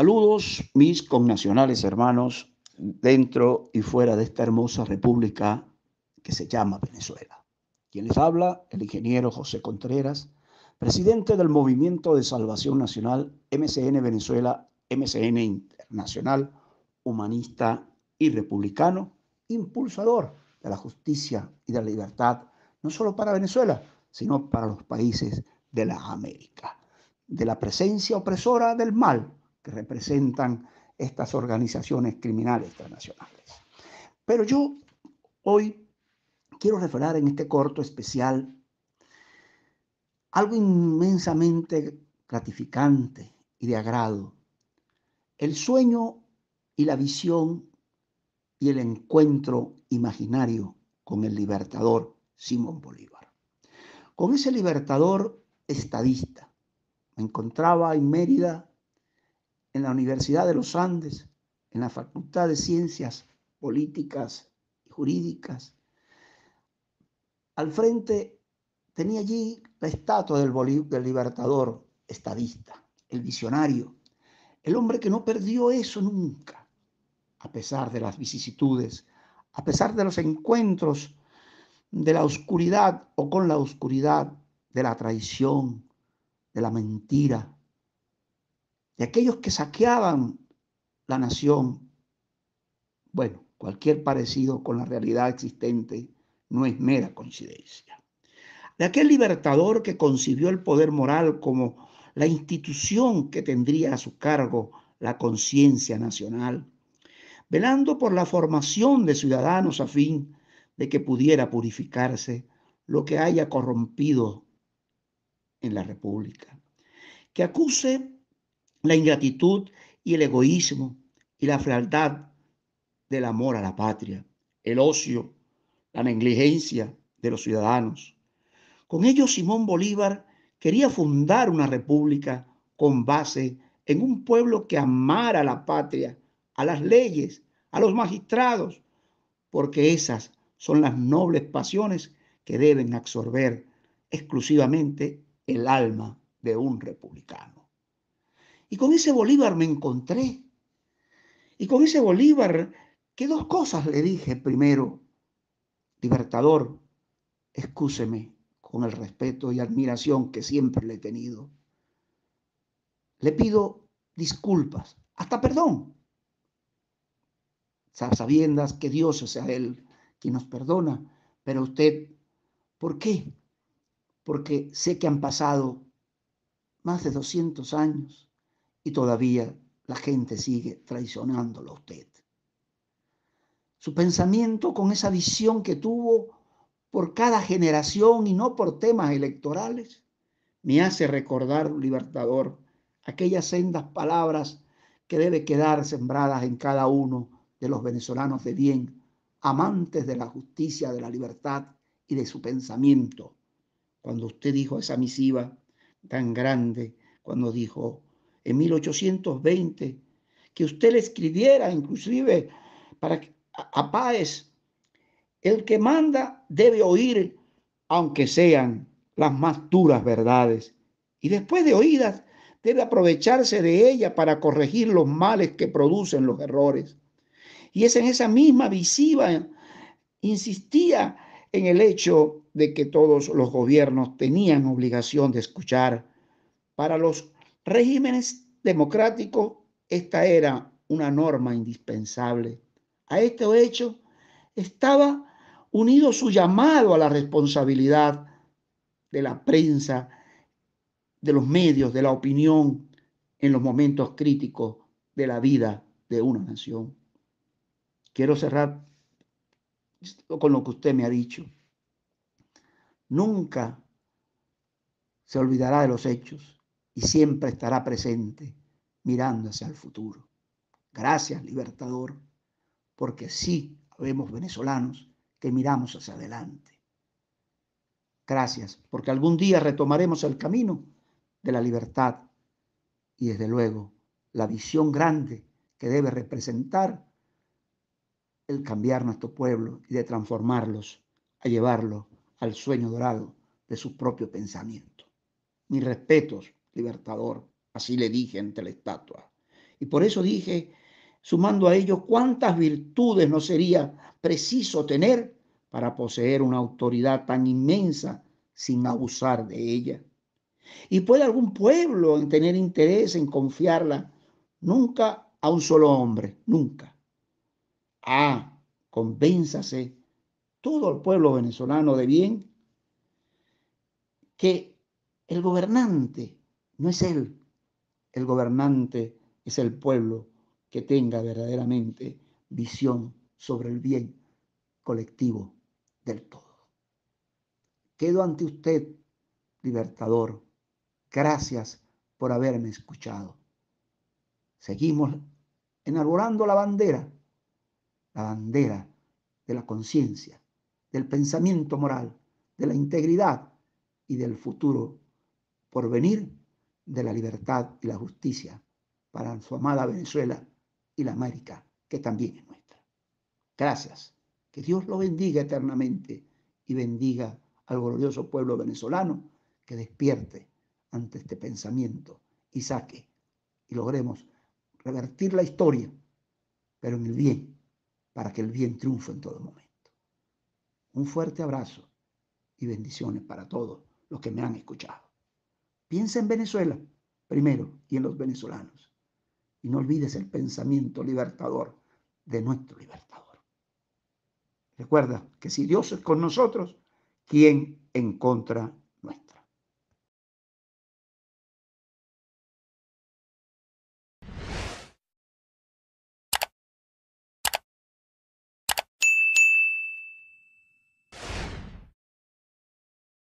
Saludos mis connacionales hermanos dentro y fuera de esta hermosa república que se llama Venezuela. Quien les habla, el ingeniero José Contreras, presidente del Movimiento de Salvación Nacional MCN Venezuela, MCN Internacional, humanista y republicano, impulsador de la justicia y de la libertad, no solo para Venezuela, sino para los países de la América, de la presencia opresora del mal que representan estas organizaciones criminales transnacionales. Pero yo hoy quiero referar en este corto especial algo inmensamente gratificante y de agrado, el sueño y la visión y el encuentro imaginario con el libertador Simón Bolívar. Con ese libertador estadista, me encontraba en Mérida en la Universidad de los Andes, en la Facultad de Ciencias Políticas y Jurídicas. Al frente tenía allí la estatua del, libertador estadista, el visionario, el hombre que no perdió eso nunca, a pesar de las vicisitudes, a pesar de los encuentros de la oscuridad o con la oscuridad, de la traición, de la mentira, de aquellos que saqueaban la nación. Bueno, cualquier parecido con la realidad existente no es mera coincidencia. De aquel libertador que concibió el poder moral como la institución que tendría a su cargo la conciencia nacional, velando por la formación de ciudadanos a fin de que pudiera purificarse lo que haya corrompido en la República, que acuse la ingratitud y el egoísmo y la frialdad del amor a la patria, el ocio, la negligencia de los ciudadanos. Con ello Simón Bolívar quería fundar una república con base en un pueblo que amara a la patria, a las leyes, a los magistrados, porque esas son las nobles pasiones que deben absorber exclusivamente el alma de un republicano. Y con ese Bolívar me encontré. Y con ese Bolívar, ¿qué dos cosas le dije primero? Libertador, excúseme con el respeto y admiración que siempre le he tenido. Le pido disculpas, hasta perdón, sabiendas que Dios es a Él quien nos perdona, pero usted, ¿por qué? Porque sé que han pasado más de 200 años y todavía la gente sigue traicionándolo a usted. Su pensamiento con esa visión que tuvo por cada generación y no por temas electorales, me hace recordar, libertador, aquellas sendas palabras que debe quedar sembradas en cada uno de los venezolanos de bien, amantes de la justicia, de la libertad y de su pensamiento. Cuando usted dijo esa misiva tan grande, cuando dijo, en 1820, que usted le escribiera inclusive para a, Páez, el que manda debe oír, aunque sean las más duras verdades, y después de oídas debe aprovecharse de ella para corregir los males que producen los errores. Y es en esa misma visiva insistía en el hecho de que todos los gobiernos tenían obligación de escuchar para los regímenes democráticos, esta era una norma indispensable. A este hecho estaba unido su llamado a la responsabilidad de la prensa, de los medios, de la opinión en los momentos críticos de la vida de una nación. Quiero cerrar con lo que usted me ha dicho. Nunca se olvidará de los hechos y siempre estará presente mirando hacia el futuro. Gracias, libertador, porque sí vemos venezolanos que miramos hacia adelante. Gracias, porque algún día retomaremos el camino de la libertad y desde luego la visión grande que debe representar el cambiar nuestro pueblo y de transformarlos a llevarlo al sueño dorado de su propio pensamiento. Mis respetos libertador. Así le dije ante la estatua. Y por eso dije, sumando a ello, cuántas virtudes no sería preciso tener para poseer una autoridad tan inmensa sin abusar de ella. ¿Y puede algún pueblo en tener interés en confiarla? Nunca a un solo hombre, nunca. Ah, convénzase todo el pueblo venezolano de bien que el gobernante no es Él el gobernante, es el pueblo que tenga verdaderamente visión sobre el bien colectivo del todo. Quedo ante usted, libertador. Gracias por haberme escuchado. Seguimos enarbolando la bandera, la bandera de la conciencia, del pensamiento moral, de la integridad y del futuro por venir de la libertad y la justicia para su amada Venezuela y la América, que también es nuestra. Gracias. Que Dios lo bendiga eternamente y bendiga al glorioso pueblo venezolano que despierte ante este pensamiento y saque y logremos revertir la historia, pero en el bien, para que el bien triunfe en todo momento. Un fuerte abrazo y bendiciones para todos los que me han escuchado. Piensa en Venezuela primero y en los venezolanos. Y no olvides el pensamiento libertador de nuestro libertador. Recuerda que si Dios es con nosotros, ¿quién en contra